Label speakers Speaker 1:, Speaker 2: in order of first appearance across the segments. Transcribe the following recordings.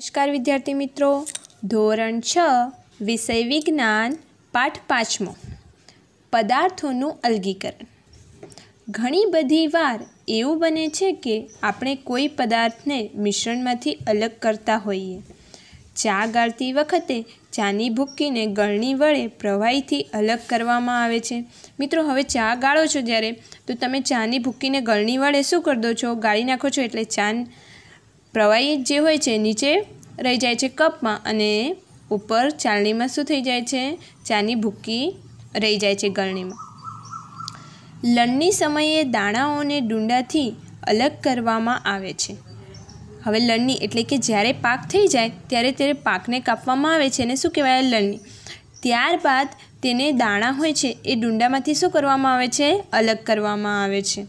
Speaker 1: નમસ્કાર વિદ્યાર્થી મિત્રો ધોરણ છ વિષય વિજ્ઞાન પાઠ પાંચમો પદાર્થોનું અલગીકરણ ઘણી બધી વાર એવું બને છે કે આપણે કોઈ પદાર્થને મિશ્રણમાંથી અલગ કરતા હોઈએ ચા ગાળતી વખતે ચાની ભૂકીને ગળણી વડે પ્રવાહીથી અલગ કરવામાં આવે છે મિત્રો હવે ચા ગાળો છો જ્યારે તો તમે ચાની ભૂકીને ગળણી વડે શું કરી દો છો ગાળી નાખો છો એટલે ચાન પ્રવાહી જે હોય છે નીચે રહી જાય છે કપમાં અને ઉપર ચાલણીમાં શું થઈ જાય છે ચાની ભૂકી રહી જાય છે ગળણીમાં લણની સમયે દાણાઓને ડુંડાથી અલગ કરવામાં આવે છે હવે લણની એટલે કે જ્યારે પાક થઈ જાય ત્યારે તે પાકને કાપવામાં આવે છે અને શું કહેવાય લણની ત્યારબાદ તેને દાણા હોય છે એ ડુંડામાંથી શું કરવામાં આવે છે અલગ કરવામાં આવે છે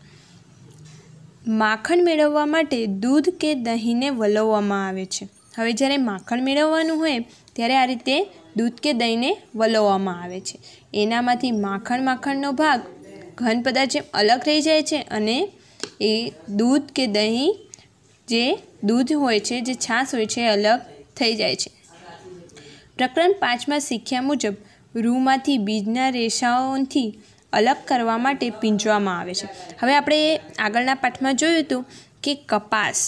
Speaker 1: માખણ મેળવવા માટે દૂધ કે દહીંને વલોવવામાં આવે છે હવે જ્યારે માખણ મેળવવાનું હોય ત્યારે આ રીતે દૂધ કે દહીંને વલોવવામાં આવે છે એનામાંથી માખણ માખણનો ભાગ ઘન પદાર્થ જેમ અલગ રહી જાય છે અને એ દૂધ કે દહીં જે દૂધ હોય છે જે છાશ હોય છે અલગ થઈ જાય છે પ્રકરણ પાંચમાં શીખ્યા મુજબ રૂમાંથી બીજના રેસાઓથી અલગ કરવા માટે પીંજવામાં આવે છે હવે આપણે આગળના પાઠમાં જોયું હતું કે કપાસ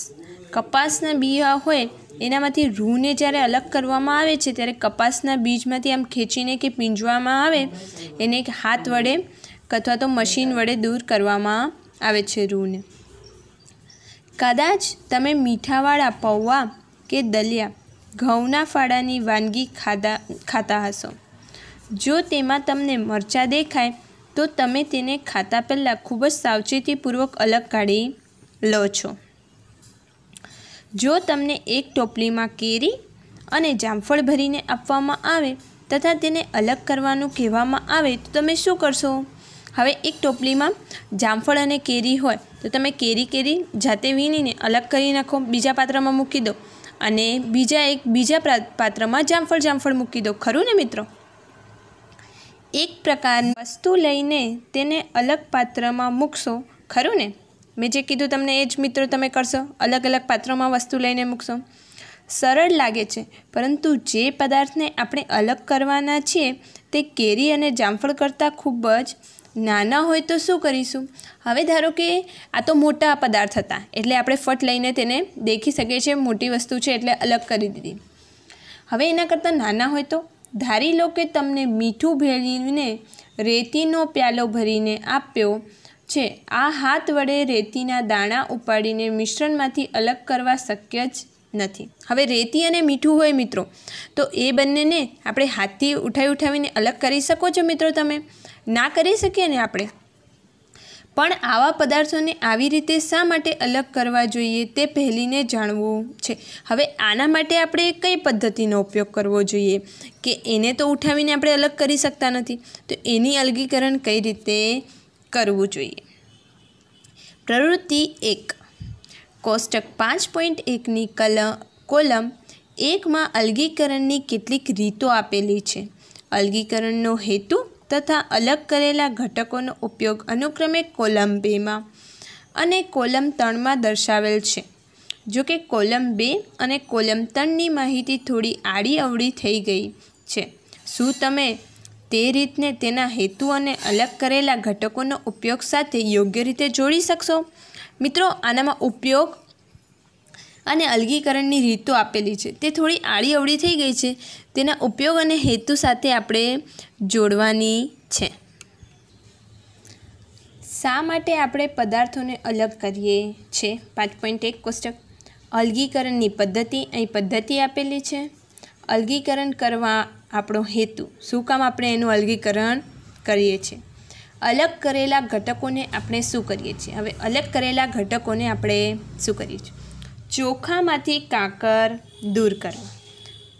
Speaker 1: કપાસના બીયા હોય એનામાંથી રૂને જ્યારે અલગ કરવામાં આવે છે ત્યારે કપાસના બીજમાંથી આમ ખેંચીને કે પીંજવામાં આવે એને હાથ વડે અથવા તો મશીન વડે દૂર કરવામાં આવે છે રૂને કદાચ તમે મીઠાવાળા પૌવા કે દલિયા ઘઉંના ફાળાની વાનગી ખાધા ખાતા હશો જો તેમાં તમને મરચાં દેખાય તો તમે તેને ખાતા પહેલાં ખૂબ જ સાવચેતીપૂર્વક અલગ કાઢી લો છો જો તમને એક ટોપલીમાં કેરી અને જામફળ ભરીને આપવામાં આવે તથા તેને અલગ કરવાનું કહેવામાં આવે તો તમે શું કરશો હવે એક ટોપલીમાં જામફળ અને કેરી હોય તો તમે કેરી કેરી જાતે વીણીને અલગ કરી નાખો બીજા પાત્રમાં મૂકી દો અને બીજા એક બીજા પાત્રમાં જામફળ જામફળ મૂકી દો ખરું ને મિત્રો એક પ્રકારની વસ્તુ લઈને તેને અલગ પાત્રમાં મૂકશો ખરું ને મેં જે કીધું તમને એ જ મિત્રો તમે કરશો અલગ અલગ પાત્રમાં વસ્તુ લઈને મૂકશો સરળ લાગે છે પરંતુ જે પદાર્થને આપણે અલગ કરવાના છીએ તે કેરી અને જામફળ કરતાં ખૂબ જ નાના હોય તો શું કરીશું હવે ધારો કે આ તો મોટા પદાર્થ હતા એટલે આપણે ફટ લઈને તેને દેખી શકીએ છીએ મોટી વસ્તુ છે એટલે અલગ કરી દીધી હવે એના કરતાં નાના હોય તો ધારી લો કે તમને મીઠું ભેળવીને રેતીનો પ્યાલો ભરીને આપ્યો છે આ હાથ વડે રેતીના દાણા ઉપાડીને મિશ્રણમાંથી અલગ કરવા શક્ય જ નથી હવે રેતી અને મીઠું હોય મિત્રો તો એ બંનેને આપણે હાથથી ઉઠાવી ઉઠાવીને અલગ કરી શકો છો મિત્રો તમે ના કરી શકીએ ને આપણે પણ આવા પદાર્થોને આવી રીતે શા માટે અલગ કરવા જોઈએ તે પહેલીને જાણવું છે હવે આના માટે આપણે કઈ પદ્ધતિનો ઉપયોગ કરવો જોઈએ કે એને તો ઉઠાવીને આપણે અલગ કરી શકતા નથી તો એની અલગીકરણ કઈ રીતે કરવું જોઈએ પ્રવૃત્તિ એક કોષ્ટક પાંચ પોઈન્ટ એકની કલ કોલમ એકમાં અલગીકરણની કેટલીક રીતો આપેલી છે અલગીકરણનો હેતુ તથા અલગ કરેલા ઘટકોનો ઉપયોગ અનુક્રમે કોલમ બેમાં અને કોલમ ત્રણમાં દર્શાવેલ છે જો કે કોલમ બે અને કોલમ ત્રણની માહિતી થોડી આડી અવળી થઈ ગઈ છે શું તમે તે રીતને તેના હેતુ અને અલગ કરેલા ઘટકોનો ઉપયોગ સાથે યોગ્ય રીતે જોડી શકશો મિત્રો આનામાં ઉપયોગ અને અલગીકરણની રીતો આપેલી છે તે થોડી આડી અવળી થઈ ગઈ છે તેના ઉપયોગ અને હેતુ સાથે આપણે જોડવાની છે શા માટે આપણે પદાર્થોને અલગ કરીએ છીએ પાંચ પોઈન્ટ એક કોષ્ટક અલગીકરણની પદ્ધતિ અહીં પદ્ધતિ આપેલી છે અલગીકરણ કરવા આપણો હેતુ શું કામ આપણે એનું અલગીકરણ કરીએ છીએ અલગ કરેલા ઘટકોને આપણે શું કરીએ છીએ હવે અલગ કરેલા ઘટકોને આપણે શું કરીએ છીએ ચોખામાંથી કાંકર દૂર કરો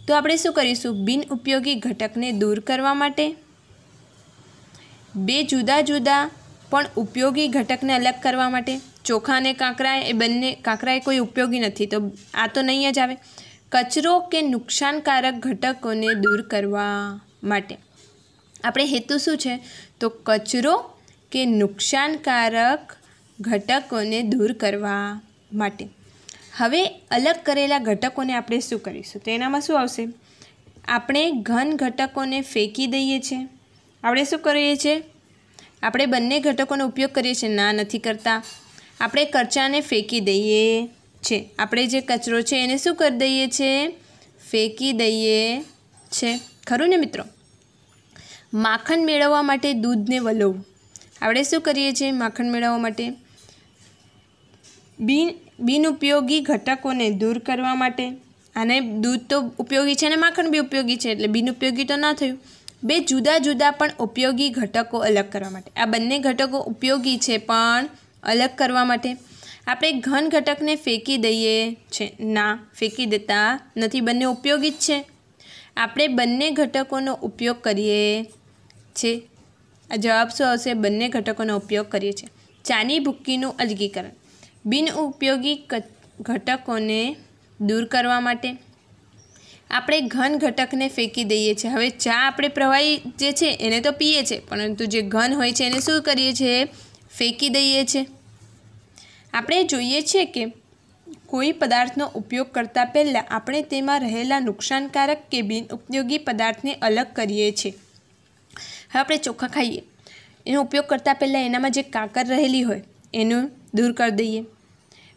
Speaker 1: તો આપણે શું કરીશું બિનઉપયોગી ઘટકને દૂર કરવા માટે બે જુદા જુદા પણ ઉપયોગી ઘટકને અલગ કરવા માટે ચોખા અને કાંકરા એ બંને કાંકરાએ કોઈ ઉપયોગી નથી તો આ તો નહીં જ આવે કચરો કે નુકસાનકારક ઘટકોને દૂર કરવા માટે આપણે હેતુ શું છે તો કચરો કે નુકસાનકારક ઘટકોને દૂર કરવા માટે હવે અલગ કરેલા ઘટકોને આપણે શું કરીશું તો એનામાં શું આવશે આપણે ઘન ઘટકોને ફેંકી દઈએ છીએ આપણે શું કરીએ છીએ આપણે બંને ઘટકોનો ઉપયોગ કરીએ છીએ ના નથી કરતા આપણે કરચાને ફેંકી દઈએ છે આપણે જે કચરો છે એને શું કરી દઈએ છીએ ફેંકી દઈએ છે ખરું ને મિત્રો માખણ મેળવવા માટે દૂધને વલવું આપણે શું કરીએ છીએ માખણ મેળવવા માટે બિન બિનઉપયોગી ઘટકોને દૂર કરવા માટે અને દૂધ તો ઉપયોગી છે અને માખણ બી ઉપયોગી છે એટલે બિનઉપયોગી તો ન થયું બે જુદા જુદા પણ ઉપયોગી ઘટકો અલગ કરવા માટે આ બંને ઘટકો ઉપયોગી છે પણ અલગ કરવા માટે આપણે ઘન ઘટકને ફેંકી દઈએ છે ના ફેંકી દેતા નથી બંને ઉપયોગી જ છે આપણે બંને ઘટકોનો ઉપયોગ કરીએ છે આ જવાબ શું આવશે બંને ઘટકોનો ઉપયોગ કરીએ છીએ ચાની ભૂક્કીનું અલગીકરણ બિનઉપયોગી ઘટકોને દૂર કરવા માટે આપણે ઘન ઘટકને ફેંકી દઈએ છીએ હવે ચા આપણે પ્રવાહી જે છે એને તો પીએ છીએ પરંતુ જે ઘન હોય છે એને શું કરીએ છીએ ફેંકી દઈએ છીએ આપણે જોઈએ છીએ કે કોઈ પદાર્થનો ઉપયોગ કરતાં પહેલાં આપણે તેમાં રહેલા નુકસાનકારક કે બિનઉપયોગી પદાર્થને અલગ કરીએ છીએ હવે આપણે ચોખા ખાઈએ એનો ઉપયોગ કરતાં પહેલાં એનામાં જે કાકર રહેલી હોય એનું દૂર કરી દઈએ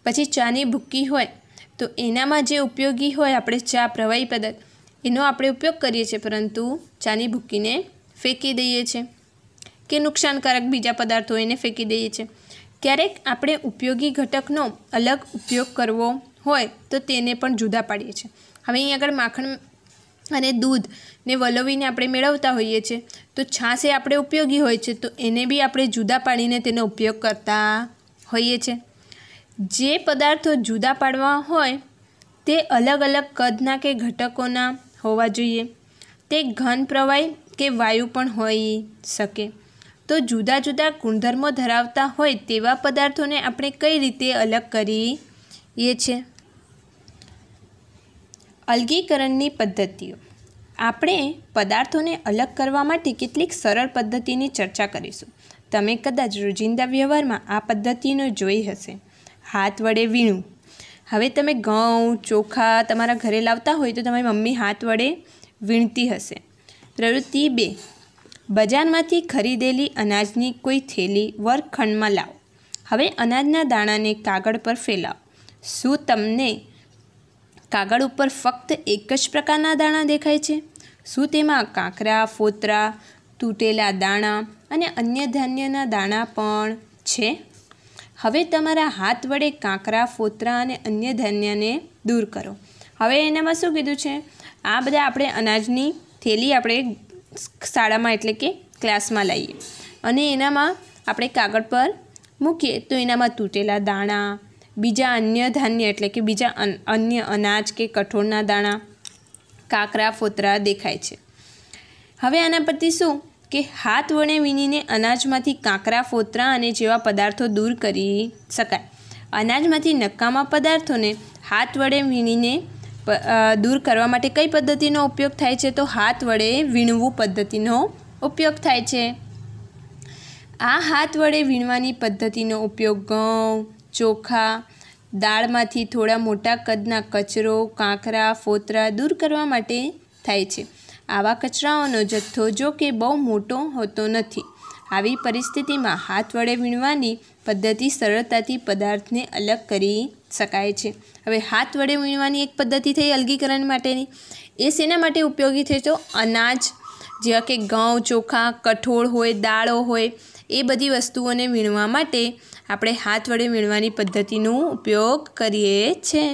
Speaker 1: પછી ચાની ભૂક્કી હોય તો એનામાં જે ઉપયોગી હોય આપણે ચા પ્રવાહી પદાર્થ એનો આપણે ઉપયોગ કરીએ છીએ પરંતુ ચાની ભૂક્કીને ફેંકી દઈએ છીએ કે નુકસાનકારક બીજા પદાર્થો એને ફેંકી દઈએ છીએ ક્યારેક આપણે ઉપયોગી ઘટકનો અલગ ઉપયોગ કરવો હોય તો તેને પણ જુદા પાડીએ છીએ હવે અહીં આગળ માખણ અને દૂધને વલોવીને આપણે મેળવતા હોઈએ છીએ તો છાશ એ આપણે ઉપયોગી હોય છે તો એને બી આપણે જુદા પાડીને તેનો ઉપયોગ કરતા હોઈએ છીએ જે પદાર્થો જુદા પાડવા હોય તે અલગ અલગ કદના કે ઘટકોના હોવા જોઈએ તે ઘન પ્રવાહી કે વાયુ પણ હોઈ શકે તો જુદા જુદા ગુણધર્મો ધરાવતા હોય તેવા પદાર્થોને આપણે કઈ રીતે અલગ કરીએ છીએ અલગીકરણની પદ્ધતિઓ આપણે પદાર્થોને અલગ કરવા માટે કેટલીક સરળ પદ્ધતિની ચર્ચા કરીશું તમે કદાચ રોજિંદા વ્યવહારમાં આ પદ્ધતિનો જોઈ હશે હાથ વડે વીણું હવે તમે ઘઉં ચોખા તમારા ઘરે લાવતા હોય તો તમારી મમ્મી હાથ વડે વીણતી હશે પ્રવૃત્તિ બે બજારમાંથી ખરીદેલી અનાજની કોઈ થેલી વર્ગખંડમાં લાવો હવે અનાજના દાણાને કાગળ પર ફેલાવો શું તમને કાગળ ઉપર ફક્ત એક જ પ્રકારના દાણા દેખાય છે શું તેમાં કાંકરા ફોતરા તૂટેલા દાણા અને અન્ય ધાન્યના દાણા પણ છે હવે તમારા હાથ વડે કાંકરા ફોતરા અને અન્ય ધાન્યને દૂર કરો હવે એનામાં શું કીધું છે આ બધા આપણે અનાજની થેલી આપણે શાળામાં એટલે કે ક્લાસમાં લઈએ અને એનામાં આપણે કાગળ પર મૂકીએ તો એનામાં તૂટેલા દાણા બીજા અન્ય ધાન્ય એટલે કે બીજા અન્ય અનાજ કે કઠોળના દાણા કાંકરા ફોતરા દેખાય છે હવે આના પરથી શું કે હાથ વડે વીણીને અનાજમાંથી કાંકરા ફોતરા અને જેવા પદાર્થો દૂર કરી શકાય અનાજમાંથી નકામા પદાર્થોને હાથ વડે વીણીને દૂર કરવા માટે કઈ પદ્ધતિનો ઉપયોગ થાય છે તો હાથ વડે વીણવું પદ્ધતિનો ઉપયોગ થાય છે આ હાથ વડે વીણવાની પદ્ધતિનો ઉપયોગ ઘઉં ચોખા દાળમાંથી થોડા મોટા કદના કચરો કાંકરા ફોતરા દૂર કરવા માટે થાય છે આવા કચરાઓનો જથ્થો જો કે બહુ મોટો હોતો નથી આવી પરિસ્થિતિમાં હાથ વડે વીણવાની પદ્ધતિ સરળતાથી પદાર્થને અલગ કરી શકાય છે હવે હાથ વડે વીણવાની એક પદ્ધતિ થઈ અલગીકરણ માટેની એ શેના માટે ઉપયોગી થઈ તો અનાજ જેવા કે ઘઉં ચોખા કઠોળ હોય દાળો હોય એ બધી વસ્તુઓને વીણવા માટે આપણે હાથ વડે વીણવાની પદ્ધતિનો ઉપયોગ કરીએ છીએ